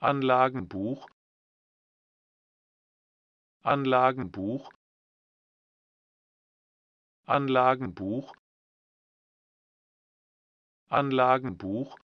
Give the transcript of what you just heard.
Anlagenbuch Anlagenbuch Anlagenbuch Anlagenbuch